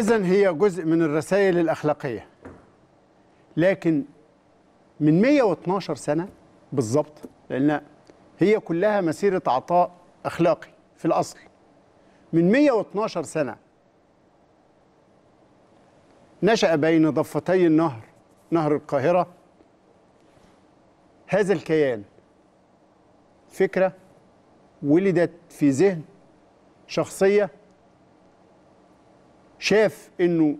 إذا هي جزء من الرسائل الأخلاقية لكن من 112 سنة بالظبط لأن هي كلها مسيرة عطاء أخلاقي في الأصل من 112 سنة نشأ بين ضفتي النهر نهر القاهرة هذا الكيان فكرة ولدت في ذهن شخصية شاف انه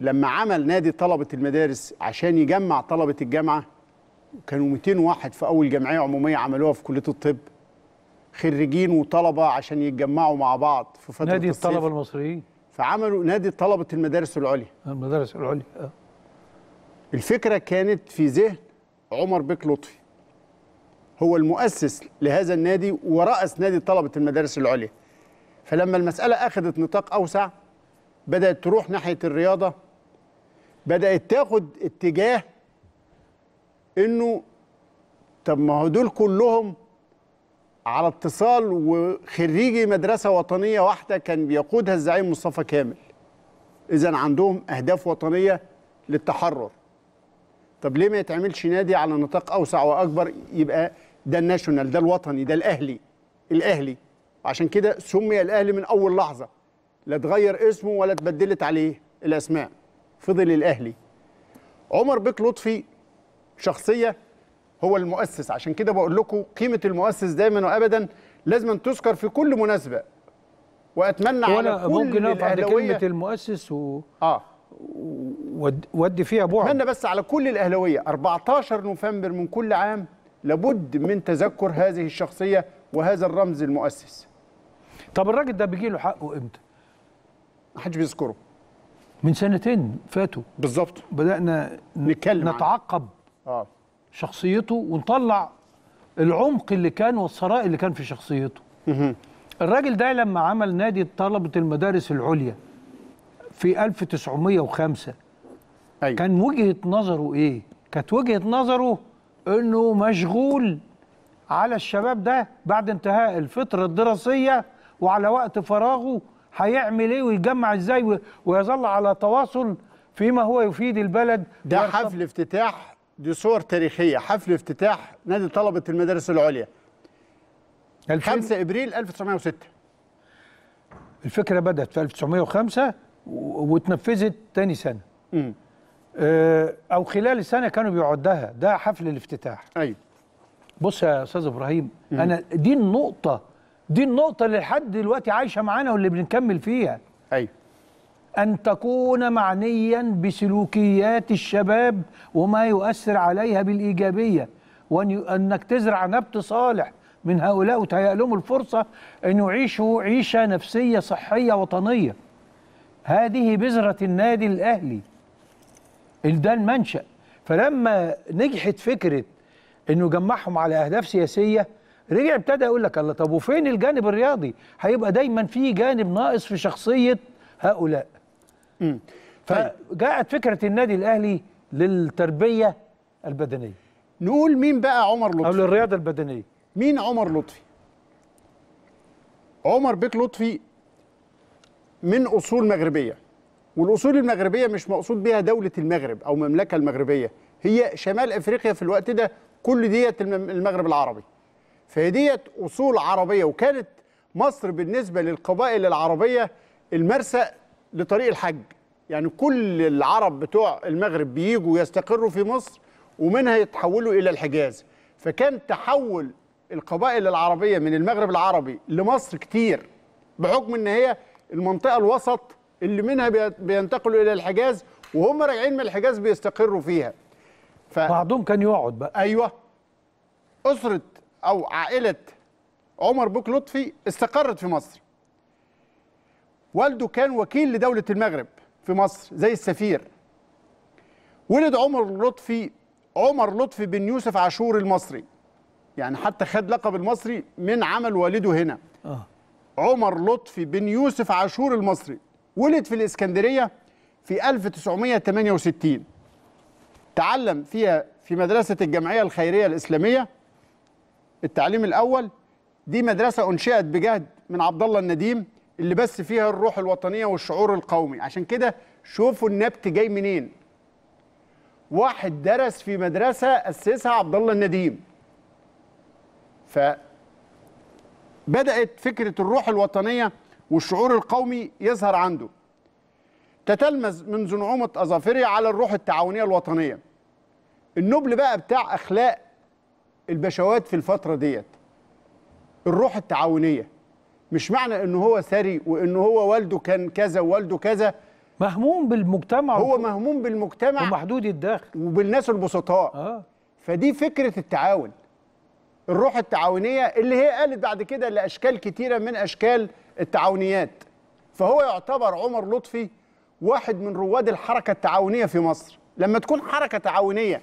لما عمل نادي طلبه المدارس عشان يجمع طلبه الجامعه كانوا 200 واحد في اول جمعيه عموميه عملوها في كليه الطب خريجين وطلبه عشان يتجمعوا مع بعض في فتره نادي الطلبه المصريين فعملوا نادي طلبه المدارس العليا المدارس العليا اه الفكره كانت في ذهن عمر بيك لطفي هو المؤسس لهذا النادي ورأس نادي طلبه المدارس العليا فلما المساله اخذت نطاق اوسع بدأت تروح ناحية الرياضة بدأت تاخد اتجاه إنه طب ما هو دول كلهم على اتصال وخريجي مدرسة وطنية واحدة كان بيقودها الزعيم مصطفى كامل إذا عندهم أهداف وطنية للتحرر طب ليه ما يتعملش نادي على نطاق أوسع وأكبر يبقى ده الناشونال ده الوطني ده الأهلي الأهلي عشان كده سمي الأهلي من أول لحظة لا اتغير اسمه ولا اتبدلت عليه الاسماء فضل الاهلي عمر بيك لطفي شخصيه هو المؤسس عشان كده بقول لكم قيمه المؤسس دايما وابدا لازم تذكر في كل مناسبه واتمنى على كل ممكن اقف عند كلمه المؤسس و... اه ودي فيها بعد اتمنى بس على كل الاهلاويه 14 نوفمبر من كل عام لابد من تذكر هذه الشخصيه وهذا الرمز المؤسس طب الراجل ده بيجي له حقه امتى ما حدش بيذكره من سنتين فاتوا بالظبط بدانا نتكلم نتعقب اه شخصيته ونطلع العمق اللي كان والثراء اللي كان في شخصيته الراجل ده لما عمل نادي طلبه المدارس العليا في 1905 أيوة. كان وجهه نظره ايه كانت وجهه نظره انه مشغول على الشباب ده بعد انتهاء الفتره الدراسيه وعلى وقت فراغه هيعمل ايه ويجمع ازاي ويظل على تواصل فيما هو يفيد البلد ده حفل افتتاح دي صور تاريخيه حفل افتتاح نادي طلبه المدارس العليا 5 ابريل 1906 الفكره بدات في 1905 وتنفذت تاني سنه امم او خلال السنه كانوا بيعدها ده حفل الافتتاح ايوه بص يا استاذ ابراهيم مم. انا دي النقطه دي النقطه اللي لحد دلوقتي عايشه معانا واللي بنكمل فيها ايوه ان تكون معنيا بسلوكيات الشباب وما يؤثر عليها بالايجابيه وان انك تزرع نبت صالح من هؤلاء وتهيأ لهم الفرصه ان يعيشوا عيشه نفسيه صحيه وطنيه هذه بذره النادي الاهلي ده المنشأ فلما نجحت فكره انه يجمعهم على اهداف سياسيه رجع ابتدى يقول لك الله طب وفين الجانب الرياضي هيبقى دايما في جانب ناقص في شخصيه هؤلاء امم فجاءت طيب. فكره النادي الاهلي للتربيه البدنيه نقول مين بقى عمر لطفي او للرياضه البدنيه مين عمر لطفي عمر بيك لطفي من اصول مغربيه والاصول المغربيه مش مقصود بها دوله المغرب او المملكه المغربيه هي شمال افريقيا في الوقت ده كل ديت المغرب العربي فهي أصول عربية وكانت مصر بالنسبة للقبائل العربية المرسى لطريق الحج يعني كل العرب بتوع المغرب بيجوا يستقروا في مصر ومنها يتحولوا إلى الحجاز فكان تحول القبائل العربية من المغرب العربي لمصر كتير بحكم ان هي المنطقة الوسط اللي منها بينتقلوا إلى الحجاز وهم راجعين من الحجاز بيستقروا فيها ف... بعضهم كان يقعد بقى أيوة أسرة او عائله عمر بوك لطفي استقرت في مصر والده كان وكيل لدوله المغرب في مصر زي السفير ولد عمر لطفي عمر لطفي بن يوسف عاشور المصري يعني حتى خد لقب المصري من عمل والده هنا آه. عمر لطفي بن يوسف عاشور المصري ولد في الإسكندرية في 1968 تعلم فيها في مدرسة الجمعية الخيرية الإسلامية التعليم الاول دي مدرسه انشئت بجهد من عبد الله النديم اللي بس فيها الروح الوطنيه والشعور القومي عشان كده شوفوا النبت جاي منين واحد درس في مدرسه اسسها عبد الله النديم ف بدات فكره الروح الوطنيه والشعور القومي يظهر عنده تتلمذ منذ نعومه اظافره على الروح التعاونيه الوطنيه النبل بقى بتاع اخلاق البشوات في الفتره ديت الروح التعاونيه مش معنى ان هو ثري وان هو والده كان كذا ووالده كذا مهموم بالمجتمع هو مهموم بالمجتمع ومحدود الدخل وبالناس البسطاء آه. فدي فكره التعاون الروح التعاونيه اللي هي قالت بعد كده لاشكال كتيره من اشكال التعاونيات فهو يعتبر عمر لطفي واحد من رواد الحركه التعاونيه في مصر لما تكون حركه تعاونيه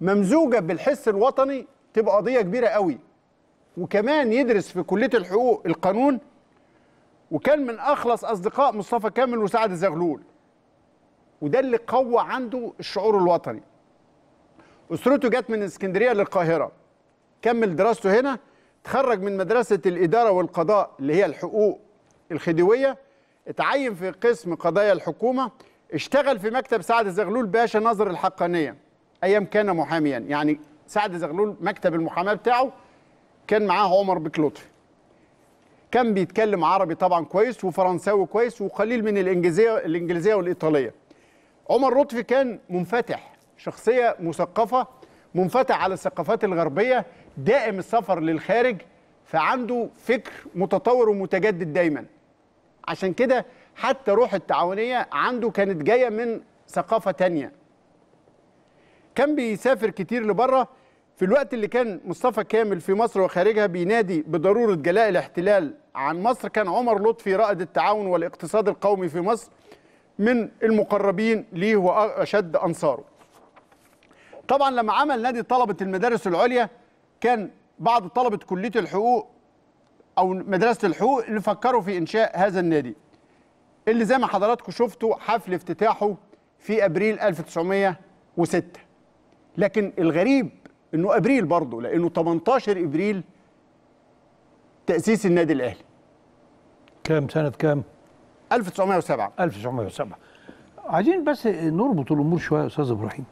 ممزوجه بالحس الوطني تبقى قضيه كبيره قوي وكمان يدرس في كليه الحقوق القانون وكان من اخلص اصدقاء مصطفى كامل وسعد زغلول وده اللي قوى عنده الشعور الوطني اسرته جت من اسكندريه للقاهره كمل دراسته هنا تخرج من مدرسه الاداره والقضاء اللي هي الحقوق الخديويه اتعين في قسم قضايا الحكومه اشتغل في مكتب سعد زغلول باشا ناظر الحقانيه ايام كان محاميا يعني سعد زغلول مكتب المحاماه بتاعه كان معاه عمر بك لطفي كان بيتكلم عربي طبعا كويس وفرنساوي كويس وقليل من الانجليزيه الانجليزيه والايطاليه عمر لطفي كان منفتح شخصيه مثقفه منفتح على الثقافات الغربيه دائم السفر للخارج فعنده فكر متطور ومتجدد دايما عشان كده حتى روح التعاونيه عنده كانت جايه من ثقافه تانية كان بيسافر كتير لبره في الوقت اللي كان مصطفى كامل في مصر وخارجها بينادي بضرورة جلاء الاحتلال عن مصر كان عمر لطفي رائد التعاون والاقتصاد القومي في مصر من المقربين ليه وأشد أنصاره طبعا لما عمل نادي طلبة المدارس العليا كان بعض طلبة كلية الحقوق أو مدرسة الحقوق اللي فكروا في إنشاء هذا النادي اللي زي ما حضراتكم شفتوا حفل افتتاحه في أبريل 1906 لكن الغريب انه ابريل برضه لانه 18 ابريل تاسيس النادي الاهلي كام سنه كام 1907 1907 عايزين بس نربط الامور شويه يا استاذ ابراهيم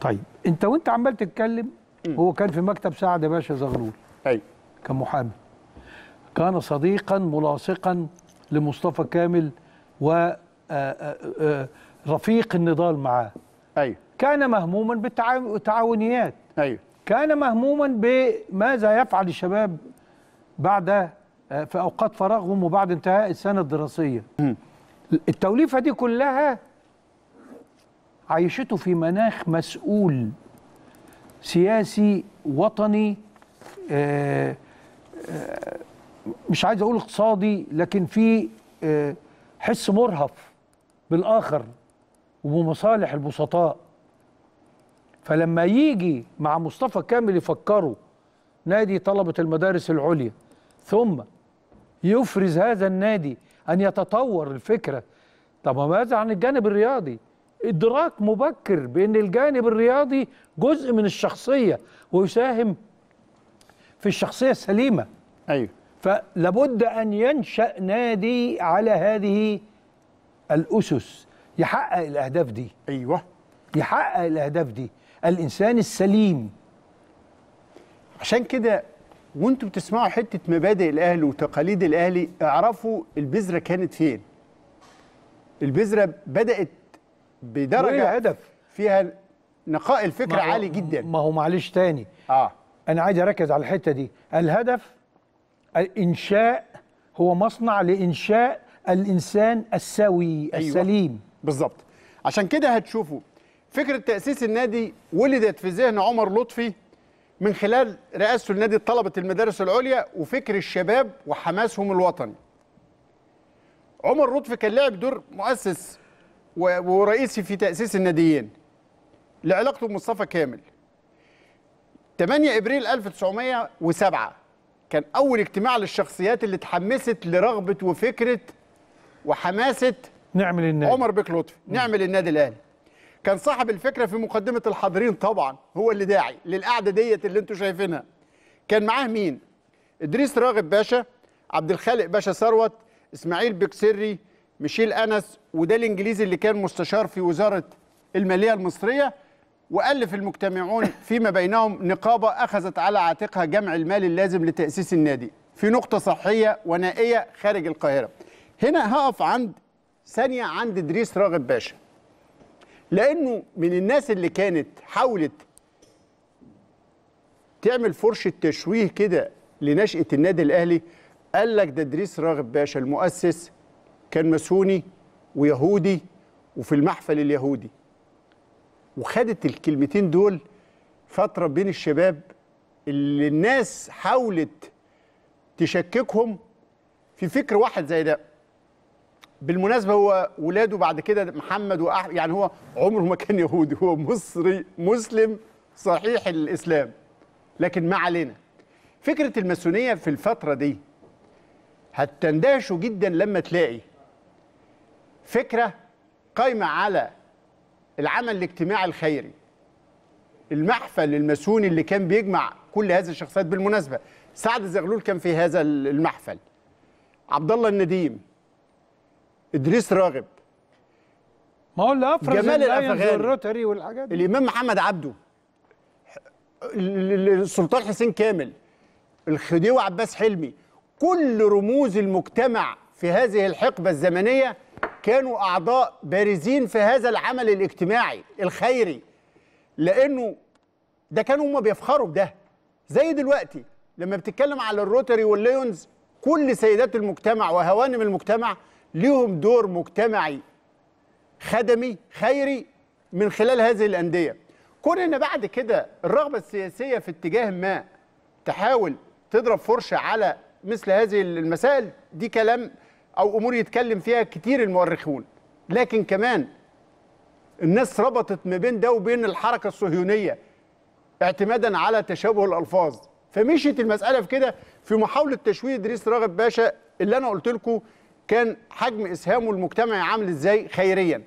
طيب انت وانت عمال تتكلم هو كان في مكتب سعد باشا زغلول ايوه كان محامي كان صديقا ملاصقا لمصطفى كامل و آه، آه، آه، رفيق النضال معاه ايوه كان مهموما بالتعاونيات أيوة. كان مهموما بماذا يفعل الشباب بعد آه، في أوقات فراغهم وبعد انتهاء السنة الدراسية التوليفة دي كلها عيشته في مناخ مسؤول سياسي وطني آه، آه، مش عايز اقول اقتصادي لكن في حس مرهف بالاخر وبمصالح البسطاء فلما يجي مع مصطفى كامل يفكروا نادي طلبة المدارس العليا ثم يفرز هذا النادي أن يتطور الفكرة طب ماذا عن الجانب الرياضي إدراك مبكر بأن الجانب الرياضي جزء من الشخصية ويساهم في الشخصية السليمة أيوه فلابد أن ينشأ نادي على هذه الأسس يحقق الأهداف دي أيوه يحقق الأهداف دي الإنسان السليم عشان كده وانتوا بتسمعوا حتة مبادئ الأهلي وتقاليد الأهلي اعرفوا البذرة كانت فين البذرة بدأت بدرجة هدف فيها نقاء الفكر عالي جدا ما هو معلش تاني آه. أنا عايز أركز على الحتة دي الهدف الإنشاء هو مصنع لإنشاء الإنسان السوي أيوة. السليم بالظبط عشان كده هتشوفوا فكره تاسيس النادي ولدت في ذهن عمر لطفي من خلال رئاسته لنادي طلبه المدارس العليا وفكر الشباب وحماسهم الوطني. عمر لطفي كان لعب دور مؤسس ورئيسي في تاسيس الناديين لعلاقته بمصطفى كامل. 8 ابريل 1907 كان اول اجتماع للشخصيات اللي اتحمست لرغبه وفكره وحماسه نعمل النادي عمر بك لطفي نعمل النادي الاهلي كان صاحب الفكره في مقدمه الحاضرين طبعا هو اللي داعي للقعده ديت اللي انتم شايفينها كان معاه مين ادريس راغب باشا عبد الخالق باشا ثروت اسماعيل بكسري ميشيل انس وده الانجليزي اللي كان مستشار في وزاره الماليه المصريه والف المجتمعون فيما بينهم نقابه اخذت على عاتقها جمع المال اللازم لتاسيس النادي في نقطه صحيه ونائيه خارج القاهره هنا هقف عند ثانيه عند ادريس راغب باشا لانه من الناس اللي كانت حاولت تعمل فرشه تشويه كده لنشاه النادي الاهلي قال لك ده ادريس راغب باشا المؤسس كان ماسوني ويهودي وفي المحفل اليهودي وخدت الكلمتين دول فتره بين الشباب اللي الناس حاولت تشككهم في فكر واحد زي ده بالمناسبه هو ولاده بعد كده محمد واحمد يعني هو عمره ما كان يهودي هو مصري مسلم صحيح الاسلام لكن ما علينا فكره الماسونيه في الفتره دي هتندهشوا جدا لما تلاقي فكره قايمه على العمل الاجتماعي الخيري المحفل الماسوني اللي كان بيجمع كل هذه الشخصيات بالمناسبه سعد زغلول كان في هذا المحفل عبد الله النديم ادريس راغب ما هو اللي افرز جمال الافغاني الروتري والحاجات دي. الامام محمد عبده السلطان حسين كامل الخديوي عباس حلمي كل رموز المجتمع في هذه الحقبه الزمنيه كانوا اعضاء بارزين في هذا العمل الاجتماعي الخيري لانه ده كانوا هم بيفخروا بده زي دلوقتي لما بتتكلم على الروتري والليونز كل سيدات المجتمع وهوانم المجتمع ليهم دور مجتمعي خدمي خيري من خلال هذه الانديه كون ان بعد كده الرغبه السياسيه في اتجاه ما تحاول تضرب فرشه على مثل هذه المسائل دي كلام او امور يتكلم فيها كتير المؤرخون لكن كمان الناس ربطت ما بين ده وبين الحركه الصهيونيه اعتمادا على تشابه الالفاظ فمشيت المساله في كده في محاوله تشويه ادريس راغب باشا اللي انا قلت لكم كان حجم اسهامه المجتمعي عامل ازاي خيريا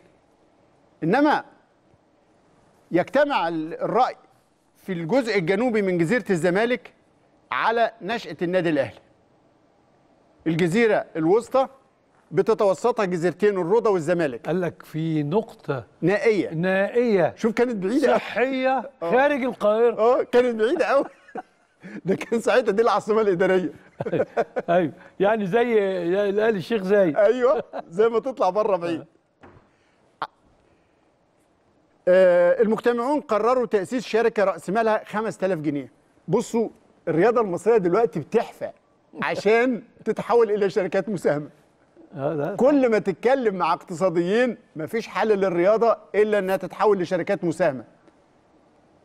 انما يجتمع الراي في الجزء الجنوبي من جزيره الزمالك على نشاه النادي الاهلي الجزيره الوسطى بتتوسطها جزيرتين الرضا والزمالك قال لك في نقطة نائية نائية شوف كانت بعيدة صحية أوه. خارج القاهرة اه كانت بعيدة قوي ده كان ساعتها دي العاصمه الاداريه ايوه يعني زي الاهلي الشيخ زايد ايوه زي ما تطلع بره بعيد آه، المجتمعون قرروا تاسيس شركه راس مالها 5000 جنيه بصوا الرياضه المصريه دلوقتي بتحفى عشان تتحول الى شركات مساهمه آه، كل ما تتكلم مع اقتصاديين مفيش حل للرياضه الا انها تتحول لشركات مساهمه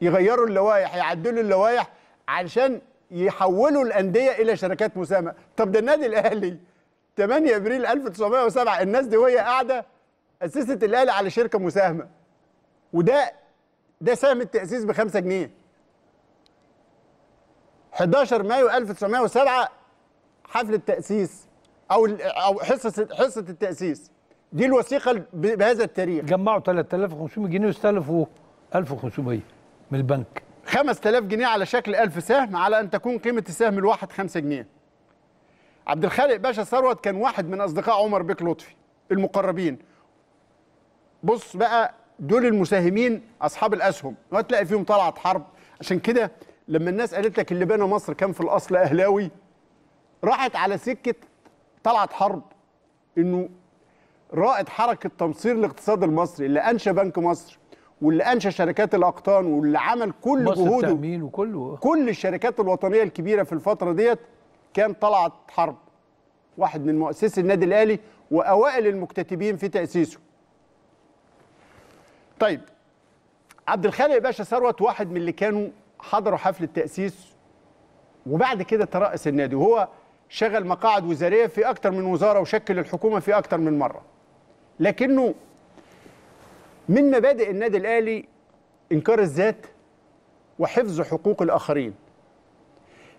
يغيروا اللوائح يعدلوا اللوائح علشان يحولوا الانديه الى شركات مساهمه طب ده النادي الاهلي 8 ابريل 1907 الناس دي وهي قاعده اسست الاهلي على شركه مساهمه وده ده سهم التاسيس ب 5 جنيه 11 مايو 1907 حفل التاسيس او او حصه حصه التاسيس دي الوثيقه بهذا التاريخ جمعوا 3500 جنيه واستلفوا 1500 من البنك 5000 جنيه على شكل 1000 سهم على ان تكون قيمه السهم الواحد 5 جنيه عبد الخالق باشا ثروت كان واحد من اصدقاء عمر بيك لطفي المقربين بص بقى دول المساهمين اصحاب الاسهم وهتلاقي فيهم طلعت حرب عشان كده لما الناس قالت لك اللي بنى مصر كان في الاصل اهلاوي راحت على سكه طلعت حرب انه رائد حركه تمصير الاقتصاد المصري اللي انشا بنك مصر واللي انشا شركات الاقطان واللي عمل كل جهوده التأمين وكله كل الشركات الوطنيه الكبيره في الفتره ديت كان طلعت حرب واحد من مؤسسي النادي الاهلي واوائل المكتتبين في تاسيسه طيب عبد الخالق باشا ثروت واحد من اللي كانوا حضروا حفل التاسيس وبعد كده ترأس النادي وهو شغل مقاعد وزاريه في اكتر من وزاره وشكل الحكومه في اكتر من مره لكنه من مبادئ النادي الاهلي انكار الذات وحفظ حقوق الاخرين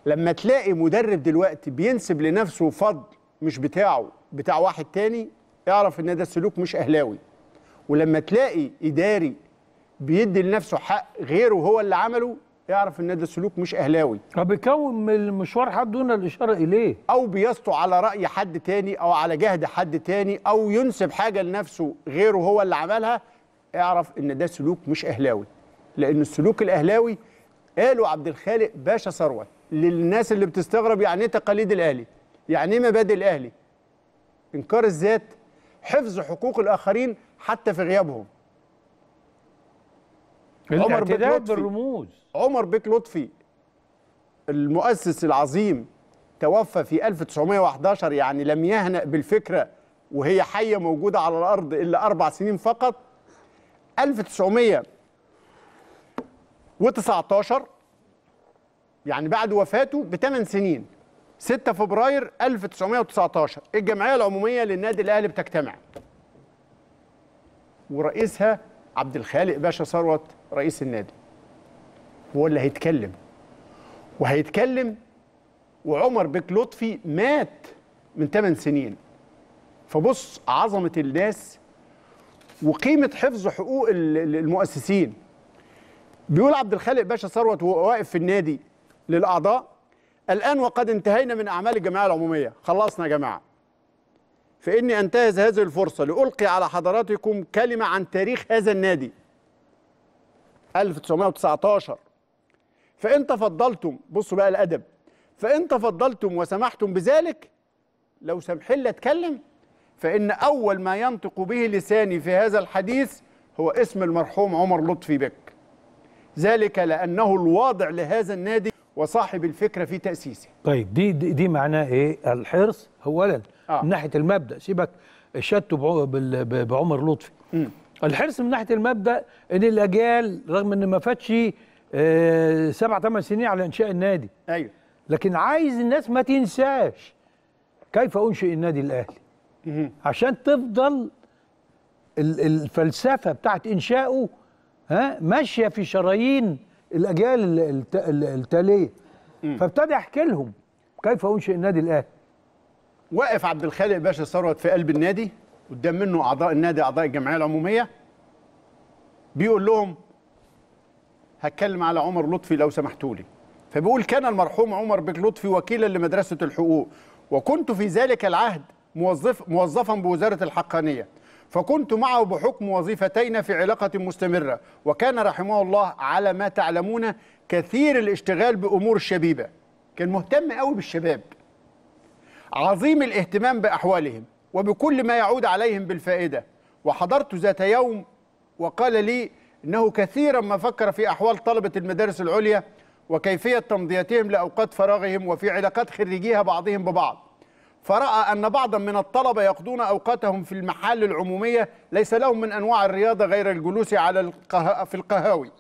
لما تلاقي مدرب دلوقتي بينسب لنفسه فضل مش بتاعه بتاع واحد تاني اعرف ان ده سلوك مش اهلاوي ولما تلاقي اداري بيدي لنفسه حق غيره هو اللي عمله يعرف ان ده سلوك مش اهلاوي بيكون المشوار حد دون الاشاره اليه او بيسطو على راي حد تاني او على جهد حد تاني او ينسب حاجه لنفسه غيره هو اللي عملها اعرف ان ده سلوك مش اهلاوي لان السلوك الاهلاوي قالوا عبد الخالق باشا ثروت للناس اللي بتستغرب يعني ايه تقاليد الاهلي يعني ايه مبادئ الاهلي انكار الذات حفظ حقوق الاخرين حتى في غيابهم عمر بيك لطفي بالرموز عمر بيك لطفي المؤسس العظيم توفى في 1911 يعني لم يهنأ بالفكره وهي حيه موجوده على الارض الا اربع سنين فقط 1919 يعني بعد وفاته بثمان سنين 6 فبراير 1919 الجمعيه العموميه للنادي الاهلي بتجتمع ورئيسها عبد الخالق باشا ثروت رئيس النادي هو اللي هيتكلم وهيتكلم وعمر بك لطفي مات من 8 سنين فبص عظمه الناس وقيمه حفظ حقوق المؤسسين بيقول عبد الخالق باشا ثروت وهو واقف في النادي للاعضاء الان وقد انتهينا من اعمال الجمعيه العموميه خلصنا يا جماعه فاني انتهز هذه الفرصه لالقي على حضراتكم كلمه عن تاريخ هذا النادي 1919 فان تفضلتم بصوا بقى الادب فان تفضلتم وسمحتم بذلك لو سمح لي اتكلم فإن أول ما ينطق به لساني في هذا الحديث هو اسم المرحوم عمر لطفي بك ذلك لأنه الواضع لهذا النادي وصاحب الفكرة في تأسيسه طيب دي دي, دي معناه إيه الحرص أولا آه. من ناحية المبدأ سيبك شدته بعمر لطفي م. الحرص من ناحية المبدأ إن الأجيال رغم إن ما فاتش آه سبع ثمان سنين على إنشاء النادي أيوه لكن عايز الناس ما تنساش كيف أنشئ النادي الأهلي عشان تفضل الفلسفه بتاعت إنشاؤه ها ماشيه في شرايين الاجيال التاليه فابتدى يحكي لهم كيف انشئ النادي الاهلي واقف عبد الخالق باشا ثروت في قلب النادي قدام منه اعضاء النادي اعضاء الجمعيه العموميه بيقول لهم هتكلم على عمر لطفي لو سمحتوا لي فبيقول كان المرحوم عمر بك لطفي وكيلا لمدرسه الحقوق وكنت في ذلك العهد موظف موظفا بوزاره الحقانيه فكنت معه بحكم وظيفتين في علاقة مستمرة وكان رحمه الله على ما تعلمون كثير الاشتغال بأمور الشبيبة كان مهتم قوي بالشباب عظيم الاهتمام بأحوالهم وبكل ما يعود عليهم بالفائدة وحضرت ذات يوم وقال لي إنه كثيرا ما فكر في أحوال طلبة المدارس العليا وكيفية تمضيتهم لأوقات فراغهم وفي علاقات خريجيها بعضهم ببعض فرأى أن بعضا من الطلبة يقضون أوقاتهم في المحال العمومية ليس لهم من أنواع الرياضة غير الجلوس على القه... في القهاوي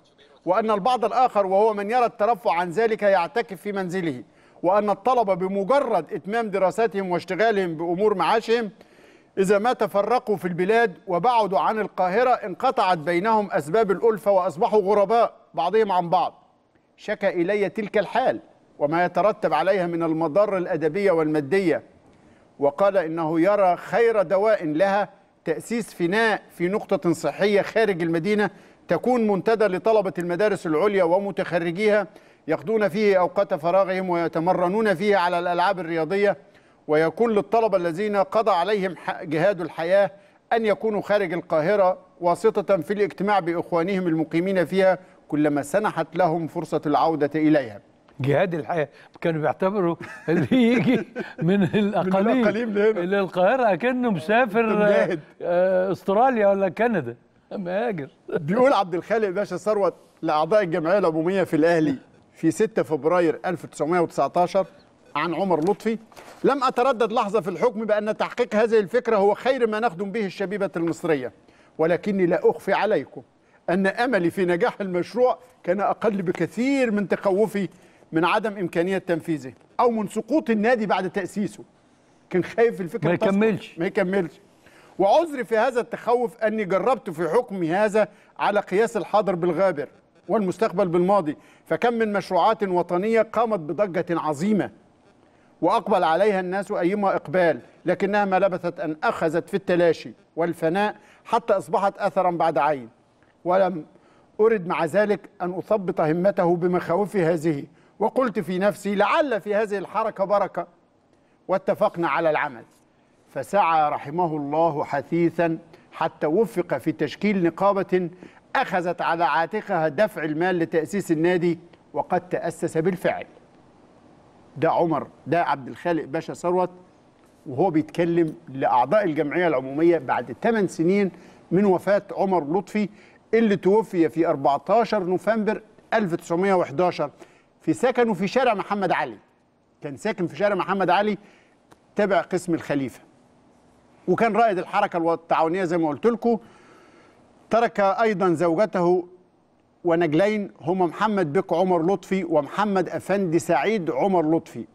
وأن البعض الآخر وهو من يرى الترفع عن ذلك يعتكف في منزله وأن الطلبة بمجرد إتمام دراساتهم واشتغالهم بأمور معاشهم إذا ما تفرقوا في البلاد وبعدوا عن القاهرة انقطعت بينهم أسباب الألفة وأصبحوا غرباء بعضهم عن بعض شكى إلي تلك الحال وما يترتب عليها من المضار الأدبية والمادية وقال إنه يرى خير دواء لها تأسيس فناء في نقطة صحية خارج المدينة تكون منتدى لطلبة المدارس العليا ومتخرجيها يقضون فيه أوقات فراغهم ويتمرنون فيه على الألعاب الرياضية ويكون للطلبة الذين قضى عليهم جهاد الحياة أن يكونوا خارج القاهرة واسطة في الاجتماع بإخوانهم المقيمين فيها كلما سنحت لهم فرصة العودة إليها جهاد الحياه كانوا بيعتبروا اللي يجي من الاقاليم من الاقاليم لهنا للقاهره كانه مسافر آه، استراليا ولا كندا مهاجر بيقول عبد الخالق باشا ثروت لاعضاء الجمعيه العموميه في الاهلي في 6 فبراير 1919 عن عمر لطفي لم أتردد لحظة في الحكم بأن تحقيق هذه الفكرة هو خير ما نخدم به الشبيبة المصرية ولكني لا أخفي عليكم أن أملي في نجاح المشروع كان أقل بكثير من تخوفي من عدم إمكانية تنفيذه أو من سقوط النادي بعد تأسيسه كان خايف الفكرة ما يكملش ما يكملش وعذري في هذا التخوف أني جربت في حكمي هذا على قياس الحاضر بالغابر والمستقبل بالماضي فكم من مشروعات وطنية قامت بضجة عظيمة وأقبل عليها الناس أيما إقبال لكنها ما لبثت أن أخذت في التلاشي والفناء حتى أصبحت أثرا بعد عين ولم أرد مع ذلك أن أثبط همته بمخاوفي هذه وقلت في نفسي لعل في هذه الحركة بركة واتفقنا على العمل فسعى رحمه الله حثيثا حتى وفق في تشكيل نقابة أخذت على عاتقها دفع المال لتأسيس النادي وقد تأسس بالفعل ده عمر ده عبد الخالق باشا ثروت وهو بيتكلم لأعضاء الجمعية العمومية بعد 8 سنين من وفاة عمر لطفي اللي توفي في 14 نوفمبر 1911 في سكنه في شارع محمد علي كان ساكن في شارع محمد علي تبع قسم الخليفه وكان رائد الحركه التعاونيه زي ما قلت لكم ترك ايضا زوجته ونجلين هما محمد بك عمر لطفي ومحمد افندي سعيد عمر لطفي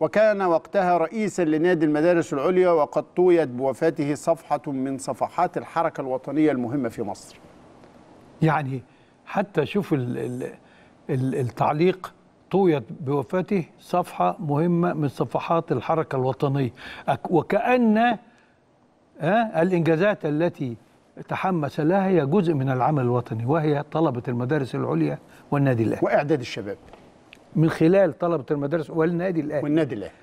وكان وقتها رئيسا لنادي المدارس العليا وقد طويت بوفاته صفحه من صفحات الحركه الوطنيه المهمه في مصر يعني حتى شوف ال ال التعليق طويت بوفاته صفحة مهمة من صفحات الحركة الوطنية وكأن آه، الإنجازات التي تحمس لها هي جزء من العمل الوطني وهي طلبة المدارس العليا والنادي الأهلي وإعداد الشباب من خلال طلبة المدارس والنادي الأهلي والنادي الأهلي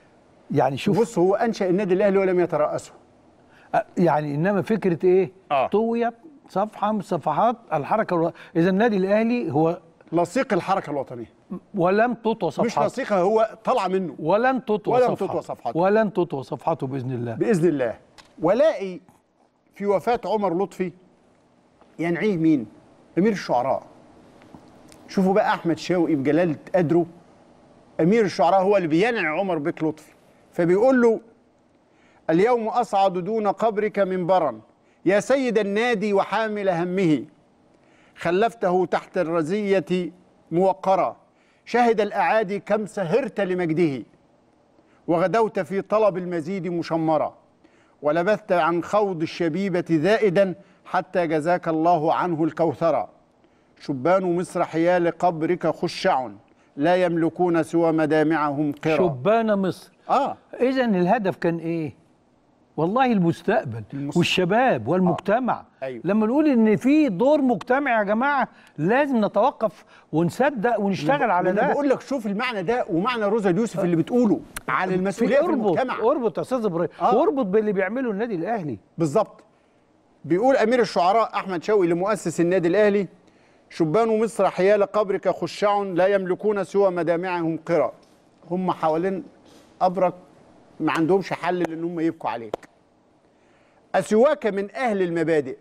يعني شوف بص هو أنشأ النادي الأهلي ولم يترأسه يعني إنما فكرة إيه؟ آه. طويت صفحة من صفحات الحركة الو... إذا النادي الأهلي هو لصيق الحركه الوطنيه ولم تطوى صفحته مش لصيقها هو طالعه منه ولن تطوى ولن صفحته تطوى صفحته ولن تطوى صفحته باذن الله باذن الله ولاقي في وفاه عمر لطفي ينعيه مين؟ امير الشعراء شوفوا بقى احمد شوقي بجلاله قدره امير الشعراء هو اللي بينعي عمر بك لطفي فبيقول له اليوم اصعد دون قبرك منبرا يا سيد النادي وحامل همه خلفته تحت الرزية موقرا شهد الأعادي كم سهرت لمجده وغدوت في طلب المزيد مشمرا ولبثت عن خوض الشبيبة ذائدا حتى جزاك الله عنه الكوثرا شبان مصر حيال قبرك خشع لا يملكون سوى مدامعهم قرى شبان مصر اه اذا الهدف كان ايه والله المستقبل المس... والشباب والمجتمع آه. أيوة. لما نقول ان في دور مجتمعي يا جماعه لازم نتوقف ونصدق ونشتغل على ده ده بقول لك شوف المعنى ده ومعنى روزا يوسف آه. اللي بتقوله على المسؤوليه في, في المجتمع اربط يا استاذ ابراهيم آه. اربط باللي بيعمله النادي الاهلي بالظبط بيقول امير الشعراء احمد شوقي لمؤسس النادي الاهلي شبان مصر حيال قبرك خشع لا يملكون سوى مدامعهم قرى هم حوالين قبرك ما عندهمش حل لان هم يبكوا عليك اسواك من اهل المبادئ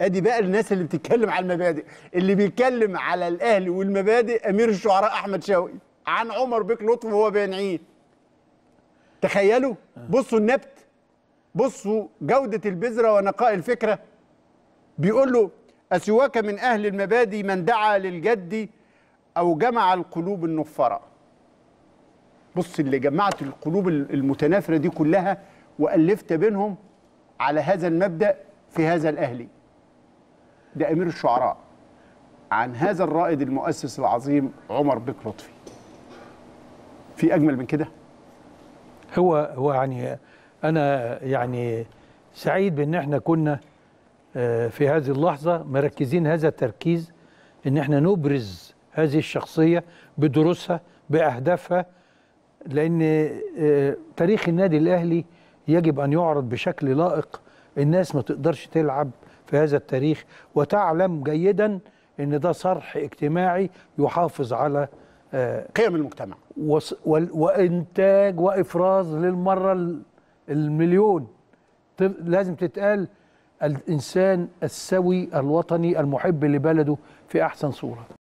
ادي بقى الناس اللي بتتكلم على المبادئ اللي بيتكلم على الاهل والمبادئ امير الشعراء احمد شوقي عن عمر بيك لطفي وهو بينعيه تخيلوا بصوا النبت بصوا جودة البذرة ونقاء الفكرة بيقول له أسواك من أهل المبادئ من دعا للجد أو جمع القلوب النفرة بص اللي جمعت القلوب المتنافره دي كلها والفت بينهم على هذا المبدا في هذا الاهلي ده امير الشعراء عن هذا الرائد المؤسس العظيم عمر بك لطفي في اجمل من كده هو هو يعني انا يعني سعيد بان احنا كنا آه، في هذه اللحظه مركزين هذا التركيز ان احنا نبرز هذه الشخصيه بدروسها باهدافها لان آه، تاريخ النادي الاهلي يجب ان يعرض بشكل لائق الناس ما تقدرش تلعب في هذا التاريخ وتعلم جيدا ان ده صرح اجتماعي يحافظ على آه، قيم المجتمع وانتاج وافراز للمره المليون لازم تتقال الانسان السوي الوطني المحب لبلده في احسن صوره